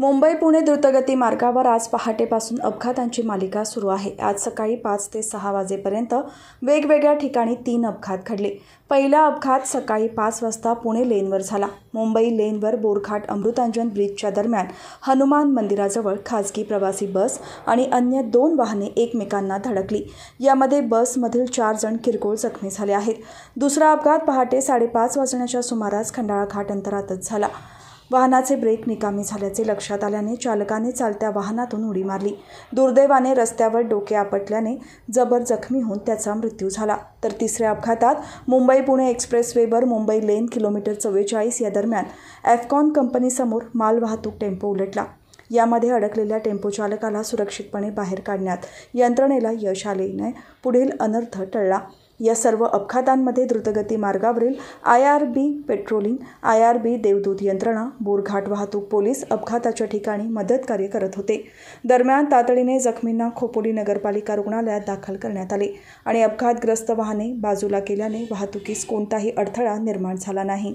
मुंबई पुणे द्रुतगती मार्गावर आज पहाटेपासून अपघातांची मालिका सुरू आहे आज सकाळी पाच ते सहा वाजेपर्यंत वेगवेगळ्या ठिकाणी तीन अपघात घडले पहिला अपघात सकाळी पाच वाजता पुणे लेनवर झाला मुंबई लेनवर बोरघाट अमृतांजन ब्रिजच्या दरम्यान हनुमान मंदिराजवळ खाजगी प्रवासी बस आणि अन्य दोन वाहने एकमेकांना धडकली यामध्ये बसमधील चार जण किरकोळ जखमी झाले आहेत दुसरा अपघात पहाटे साडेपाच वाजण्याच्या सुमारास खंडाळा घाट अंतरातच झाला वाहनाचे ब्रेक निकामी झाल्याचे लक्षात आल्याने चालकाने चालत्या वाहनातून उडी मारली दुर्दैवाने रस्त्यावर डोके आपटल्याने जबर जखमी होऊन त्याचा मृत्यू झाला तर तिसऱ्या अपघातात मुंबई पुणे एक्सप्रेसवेवर मुंबई लेन किलोमीटर चव्वेचाळीस या दरम्यान ॲफकॉन कंपनीसमोर मालवाहतूक टेम्पो उलटला यामध्ये अडकलेल्या टेम्पो चालकाला सुरक्षितपणे बाहेर काढण्यात यंत्रणेला यश आले नाही पुढील अनर्थ टळला या सर्व अपघातांमध्ये द्रुतगती मार्गावरील I R B patrolling I R B देवदूत यंत्रणा बोरघाट वाहतूक पोलीस अपघाताच्या ठिकाणी मदत कार्य करत होते दरम्यान तातडीने जखमींना खोपोली नगरपालिका रुग्णालयात दाखल करण्यात आले आणि अपघातग्रस्त वाहने बाजूला केल्याने वाहतुकीस कोणताही अडथळा निर्माण झाला नाही